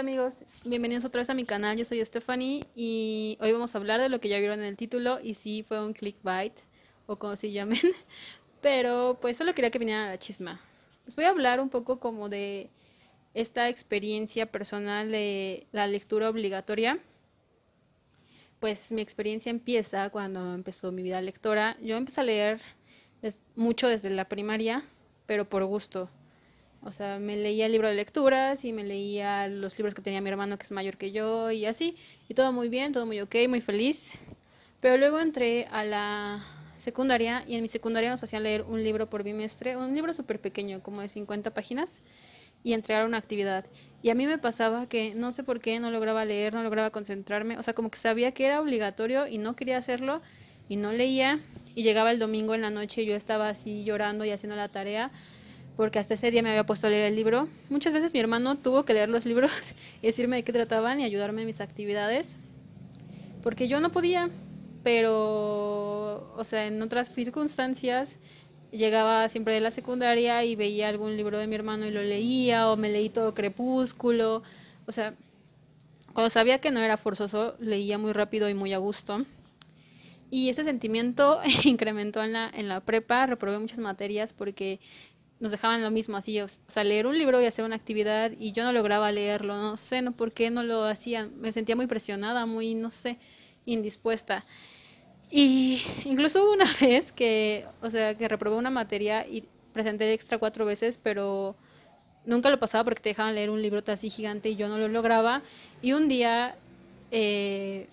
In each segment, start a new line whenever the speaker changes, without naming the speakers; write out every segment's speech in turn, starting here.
Hola amigos, bienvenidos otra vez a mi canal, yo soy Stephanie y hoy vamos a hablar de lo que ya vieron en el título y si fue un clickbait o como se llamen, pero pues solo quería que viniera la chisma. Les voy a hablar un poco como de esta experiencia personal de la lectura obligatoria. Pues mi experiencia empieza cuando empezó mi vida lectora. Yo empecé a leer mucho desde la primaria, pero por gusto o sea, me leía el libro de lecturas y me leía los libros que tenía mi hermano que es mayor que yo y así. Y todo muy bien, todo muy ok, muy feliz. Pero luego entré a la secundaria y en mi secundaria nos hacían leer un libro por bimestre, un libro súper pequeño, como de 50 páginas, y entregar una actividad. Y a mí me pasaba que no sé por qué no lograba leer, no lograba concentrarme, o sea, como que sabía que era obligatorio y no quería hacerlo y no leía. Y llegaba el domingo en la noche y yo estaba así llorando y haciendo la tarea porque hasta ese día me había puesto a leer el libro. Muchas veces mi hermano tuvo que leer los libros y decirme de qué trataban y ayudarme en mis actividades, porque yo no podía, pero, o sea, en otras circunstancias llegaba siempre de la secundaria y veía algún libro de mi hermano y lo leía, o me leí todo Crepúsculo, o sea, cuando sabía que no era forzoso, leía muy rápido y muy a gusto. Y ese sentimiento incrementó en la, en la prepa, reprobé muchas materias porque nos dejaban lo mismo, así, o sea, leer un libro y hacer una actividad y yo no lograba leerlo, no sé, no por qué no lo hacían, me sentía muy presionada, muy, no sé, indispuesta. Y incluso hubo una vez que, o sea, que reprobé una materia y presenté el extra cuatro veces, pero nunca lo pasaba porque te dejaban leer un libro así gigante y yo no lo lograba. Y un día, eh,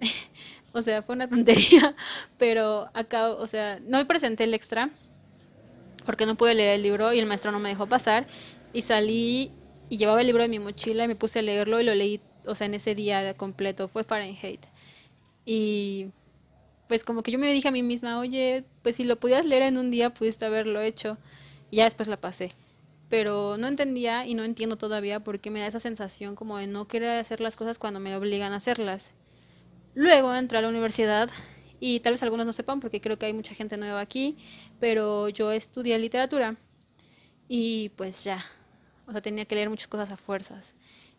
o sea, fue una tontería, pero acá, o sea, no presenté el extra porque no pude leer el libro y el maestro no me dejó pasar. Y salí y llevaba el libro en mi mochila y me puse a leerlo y lo leí, o sea, en ese día completo, fue Fahrenheit. Y pues como que yo me dije a mí misma, oye, pues si lo pudieras leer en un día, pudiste haberlo hecho. Y ya después la pasé. Pero no entendía y no entiendo todavía por qué me da esa sensación como de no querer hacer las cosas cuando me obligan a hacerlas. Luego entré a la universidad y tal vez algunos no sepan porque creo que hay mucha gente nueva aquí, pero yo estudié literatura y pues ya, o sea, tenía que leer muchas cosas a fuerzas.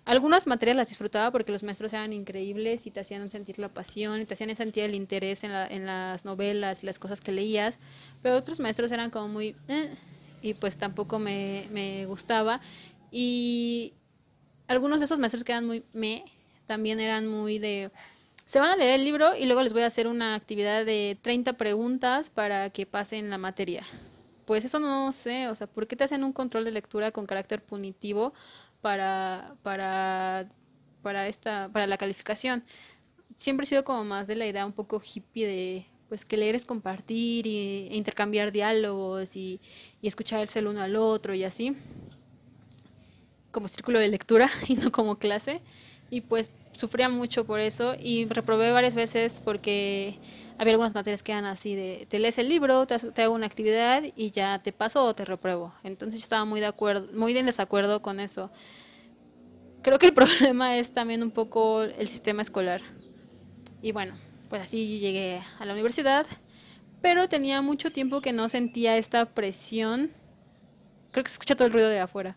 Algunas materias las disfrutaba porque los maestros eran increíbles y te hacían sentir la pasión y te hacían sentir el interés en, las novelas y las cosas que leías, pero otros maestros eran como muy... Eh", y pues tampoco me, me gustaba. Y algunos de esos maestros que eran muy me, también eran muy de se van a leer el libro y luego les voy a hacer una actividad de 30 preguntas para que pasen la materia. Pues eso no sé, o sea, ¿por qué te hacen un control de lectura con carácter punitivo para, para, esta, para la calificación? Siempre he sido como más de la idea un poco hippie de pues que leer es compartir y, e intercambiar diálogos y, y escucharse el uno al otro y así como círculo de lectura y no como clase. Y pues sufría mucho por eso y reprobé varias veces porque había algunas materias que eran así de, te lees el libro, te, hago una actividad y ya te paso o te repruebo. Entonces yo estaba muy de acuerdo, muy en desacuerdo con eso. Creo que el problema es también un poco el sistema escolar. Y bueno, pues así llegué a la universidad, pero tenía mucho tiempo que no sentía esta presión. Creo que se escucha todo el ruido de afuera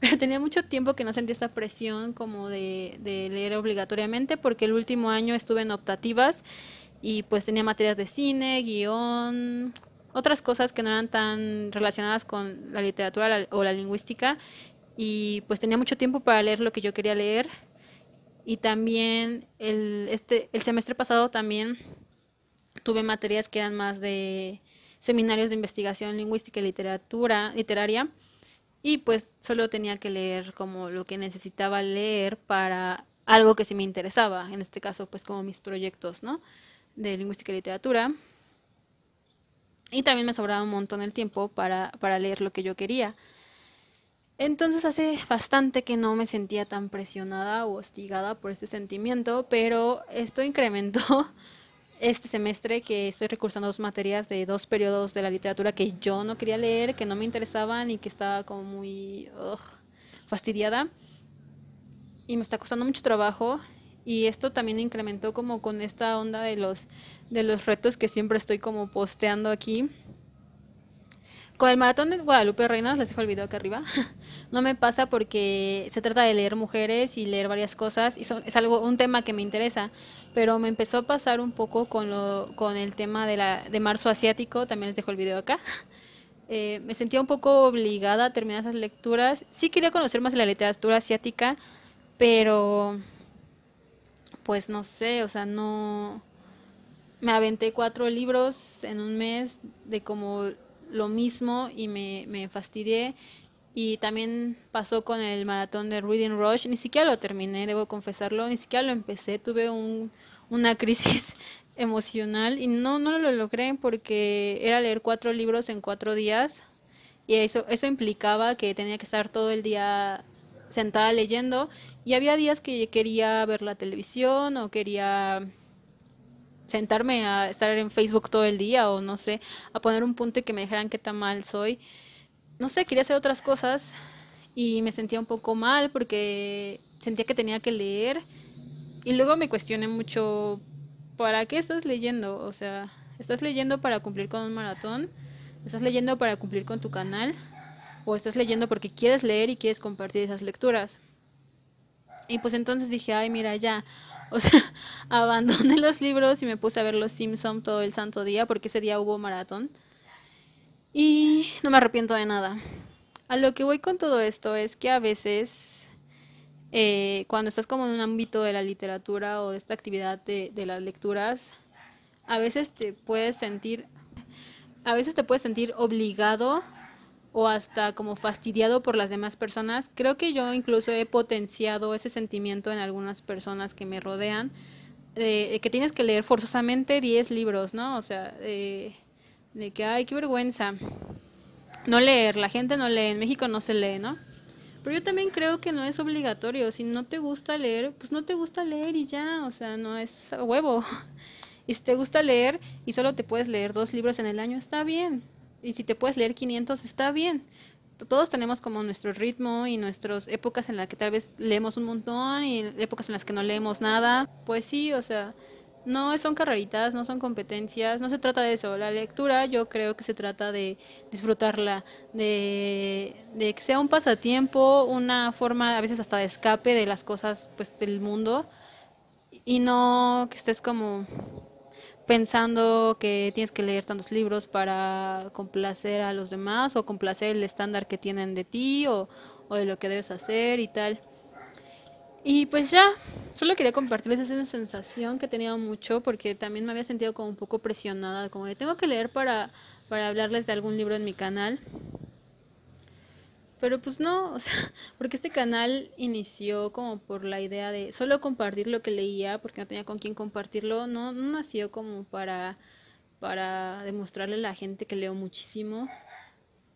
pero tenía mucho tiempo que no sentí esa presión como de, leer obligatoriamente, porque el último año estuve en optativas y pues tenía materias de cine, guión, otras cosas que no eran tan relacionadas con la literatura o la lingüística y pues tenía mucho tiempo para leer lo que yo quería leer y también el, este, el semestre pasado también tuve materias que eran más de seminarios de investigación lingüística y literatura, literaria y pues solo tenía que leer como lo que necesitaba leer para algo que sí me interesaba, en este caso pues como mis proyectos, ¿no? De lingüística y literatura. Y también me sobraba un montón el tiempo para, para leer lo que yo quería. Entonces hace bastante que no me sentía tan presionada o hostigada por este sentimiento, pero esto incrementó este semestre que estoy recursando dos materias de dos periodos de la literatura que yo no quería leer, que no me interesaban y que estaba como muy fastidiada. Y me está costando mucho trabajo. Y esto también incrementó como con esta onda de los, de los retos que siempre estoy como posteando aquí. Con el maratón de Guadalupe Reinas, les dejo el video acá arriba. no me pasa porque se trata de leer mujeres y leer varias cosas y es algo un tema que me interesa, pero me empezó a pasar un poco con, el tema de, la, de marzo asiático, también les dejo el video acá. Eh, me sentía un poco obligada a terminar esas lecturas. Sí quería conocer más la literatura asiática, pero pues no sé, o sea, no... Me aventé cuatro libros en un mes de como lo mismo y me, me fastidié. Y también pasó con el maratón de Reading Rush. Ni siquiera lo terminé, debo confesarlo. Ni siquiera lo empecé. Tuve un, una crisis emocional y no, no lo logré porque era leer cuatro libros en cuatro días. Y eso, eso implicaba que tenía que estar todo el día sentada leyendo. Y había días que quería ver la televisión o quería sentarme a estar en Facebook todo el día o no sé, a poner un punto y que me dijeran qué tan mal soy no sé, quería hacer otras cosas y me sentía un poco mal porque sentía que tenía que leer y luego me cuestioné mucho, ¿para qué estás leyendo? O sea, ¿estás leyendo para cumplir con un maratón? ¿Estás leyendo para cumplir con tu canal? ¿O estás leyendo porque quieres leer y quieres compartir esas lecturas? Y pues entonces dije, ay, mira, ya. O sea, abandoné los libros y me puse a ver Los Simpson todo el santo día porque ese día hubo maratón. Y no me arrepiento de nada. A lo que voy con todo esto es que a veces, eh, cuando estás como en un ámbito de la literatura o de esta actividad de, las lecturas, a veces te puedes sentir, a veces te puedes sentir obligado o hasta como fastidiado por las demás personas. Creo que yo incluso he potenciado ese sentimiento en algunas personas que me rodean, eh, que tienes que leer forzosamente 10 libros, ¿no? O sea, eh, de que, ay, qué vergüenza. No leer, la gente no lee, en México no se lee, ¿no? Pero yo también creo que no es obligatorio, si no te gusta leer, pues no te gusta leer y ya, o sea, no es huevo. Y si te gusta leer y solo te puedes leer dos libros en el año, está bien. Y si te puedes leer 500, está bien. Todos tenemos como nuestro ritmo y nuestras épocas en las que tal vez leemos un montón y épocas en las que no leemos nada. Pues sí, o sea, no son carreritas, no son competencias, no se trata de eso. La lectura yo creo que se trata de disfrutarla, de, que sea un pasatiempo, una forma a veces hasta de escape de las cosas pues del mundo y no que estés como pensando que tienes que leer tantos libros para complacer a los demás o complacer el estándar que tienen de ti o de lo que debes hacer y tal. Y pues ya, solo quería compartirles esa sensación que he tenido mucho porque también me había sentido como un poco presionada, como de tengo que leer para, para hablarles de algún libro en mi canal. Pero pues no, o sea, porque este canal inició como por la idea de solo compartir lo que leía, porque no tenía con quién compartirlo, no, no nació como para, para demostrarle a la gente que leo muchísimo,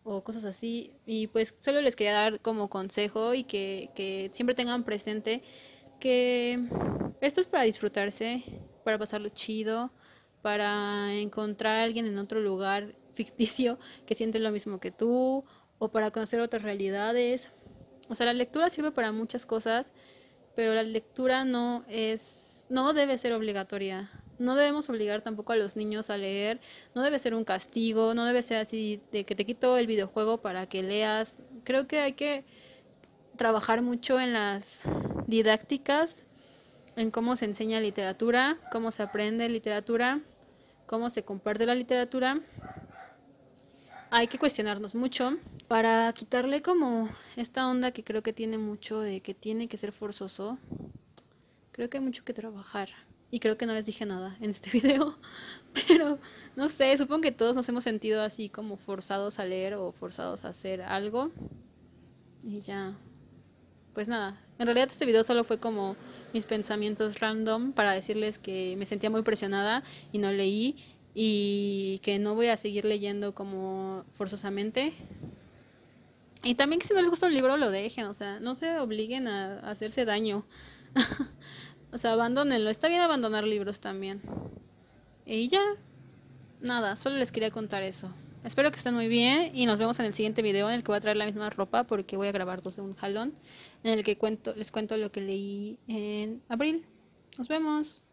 o cosas así. Y pues solo les quería dar como consejo y que, siempre tengan presente que esto es para disfrutarse, para pasarlo chido, para encontrar a alguien en otro lugar ficticio que siente lo mismo que tú o para conocer otras realidades. O sea, la lectura sirve para muchas cosas, pero la lectura no es no debe ser obligatoria no debemos obligar tampoco a los niños a leer, no debe ser un castigo, no debe ser así de que te quito el videojuego para que leas. Creo que hay que trabajar mucho en las didácticas, en cómo se enseña literatura, cómo se aprende literatura, cómo se comparte la literatura. Hay que cuestionarnos mucho para quitarle como esta onda que creo que tiene mucho de que tiene que ser forzoso. Creo que hay mucho que trabajar y creo que no les dije nada en este video, pero no sé, supongo que todos nos hemos sentido así como forzados a leer o forzados a hacer algo. Y ya, pues nada, en realidad este video solo fue como mis pensamientos random para decirles que me sentía muy presionada y no leí y que no voy a seguir leyendo como forzosamente. Y también que si no les gusta el libro lo dejen, o sea, no se obliguen a hacerse daño. O sea, abandónenlo. Está bien abandonar libros también. Y ya. Nada, solo les quería contar eso. Espero que estén muy bien y nos vemos en el siguiente video en el que voy a traer la misma ropa porque voy a grabar dos de un jalón en el que cuento, les cuento lo que leí en abril. Nos vemos.